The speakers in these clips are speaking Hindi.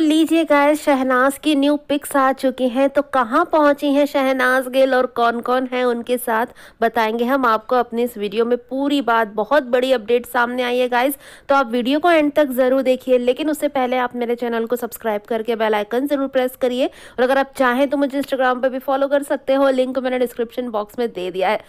लीजिए गाय शहनाज की न्यू पिक्स आ चुकी हैं तो कहाँ पहुंची हैं शहनाज गिल और कौन कौन हैं उनके साथ बताएंगे हम आपको अपने इस वीडियो में पूरी बात बहुत बड़ी अपडेट सामने आई है गाइज तो आप वीडियो को एंड तक ज़रूर देखिए लेकिन उससे पहले आप मेरे चैनल को सब्सक्राइब करके बेलाइकन ज़रूर प्रेस करिए और अगर आप चाहें तो मुझे इंस्टाग्राम पर भी फॉलो कर सकते हो लिंक मैंने डिस्क्रिप्शन बॉक्स में दे दिया है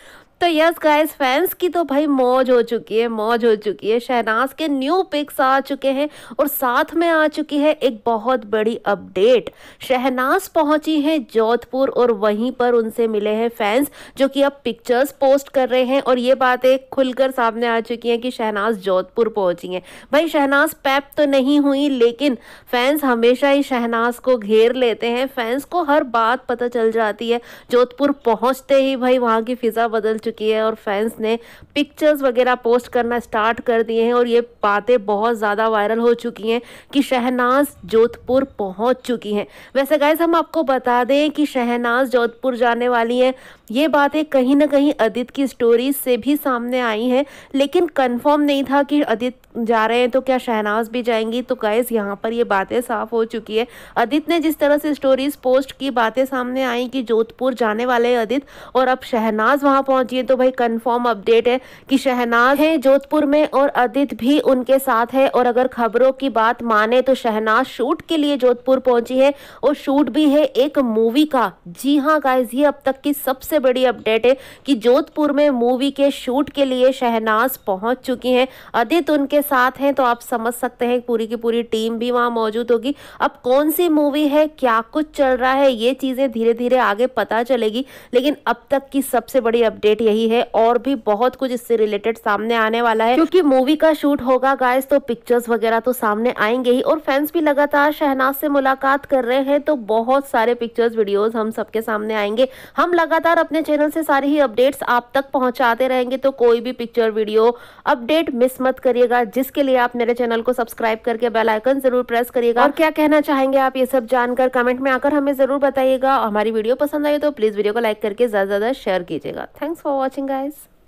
तो यस गाइस फैंस की तो भाई मौज हो चुकी है मौज हो चुकी है शहनाज के न्यू पिक्स आ चुके हैं और साथ में आ चुकी है एक बहुत बड़ी अपडेट शहनाज पहुंची है जोधपुर और वहीं पर उनसे मिले हैं फैंस जो कि अब पिक्चर्स पोस्ट कर रहे हैं और ये बातें खुलकर सामने आ चुकी हैं कि शहनाज जोधपुर पहुंची हैं भाई शहनाज पैप तो नहीं हुई लेकिन फैंस हमेशा ही शहनाज को घेर लेते हैं फैंस को हर बात पता चल जाती है जोधपुर पहुँचते ही भाई वहाँ की फिज़ा बदल चुकी चुकी है और फैंस ने पिक्चर्स वगैरह पोस्ट करना स्टार्ट कर दिए हैं और ये बातें बहुत ज़्यादा वायरल हो चुकी हैं कि शहनाज जोधपुर पहुंच चुकी हैं वैसे गाइज हम आपको बता दें कि शहनाज जोधपुर जाने वाली हैं ये बातें कहीं ना कहीं अदित की स्टोरी से भी सामने आई हैं लेकिन कंफर्म नहीं था कि अदित जा रहे हैं तो क्या शहनाज भी जाएंगी तो गैस यहाँ पर ये बातें साफ हो चुकी है अदित ने जिस तरह से स्टोरीज पोस्ट की बातें सामने आई कि जोधपुर जाने वाले अदित और अब शहनाज वहाँ पहुँची ये तो भाई कंफर्म अपडेट है कि शहनाज है जोधपुर में और अदित भी उनके साथ है और अगर खबरों की बात माने तो शहनाज शूट के लिए जोधपुर पहुंची है और शूट भी है एक मूवी का जी हाँ गाइज ये अब तक की सबसे बड़ी अपडेट है कि जोधपुर में मूवी के शूट के लिए शहनाज पहुंच चुकी हैं अदित उनके साथ हैं तो आप समझ सकते हैं पूरी की पूरी टीम भी वहाँ मौजूद होगी अब कौन सी मूवी है क्या कुछ चल रहा है ये चीज़ें धीरे धीरे आगे पता चलेगी लेकिन अब तक की सबसे बड़ी अपडेट ये यही है और भी बहुत कुछ इससे रिलेटेड सामने आने वाला है क्योंकि मूवी का शूट होगा गाइस तो पिक्चर्स वगैरह तो सामने आएंगे ही और फैंस भी लगातार शहनाज से मुलाकात कर रहे हैं तो बहुत सारे पिक्चर्स वीडियोज हम सबके सामने आएंगे हम लगातार अपने चैनल से सारी ही अपडेट्स आप तक पहुंचाते रहेंगे तो कोई भी पिक्चर वीडियो अपडेट मिस मत करिएगा जिसके लिए आप मेरे चैनल को सब्सक्राइब करके बेल आइकन जरूर प्रेस करिएगा और क्या कहना चाहेंगे आप ये सब जानकर कमेंट में आकर हमें जरूर बताइएगा हमारी वीडियो पसंद आई तो प्लीज वीडियो को लाइक करके ज्यादा ज्यादा शेयर कीजिएगा thanks for for watching guys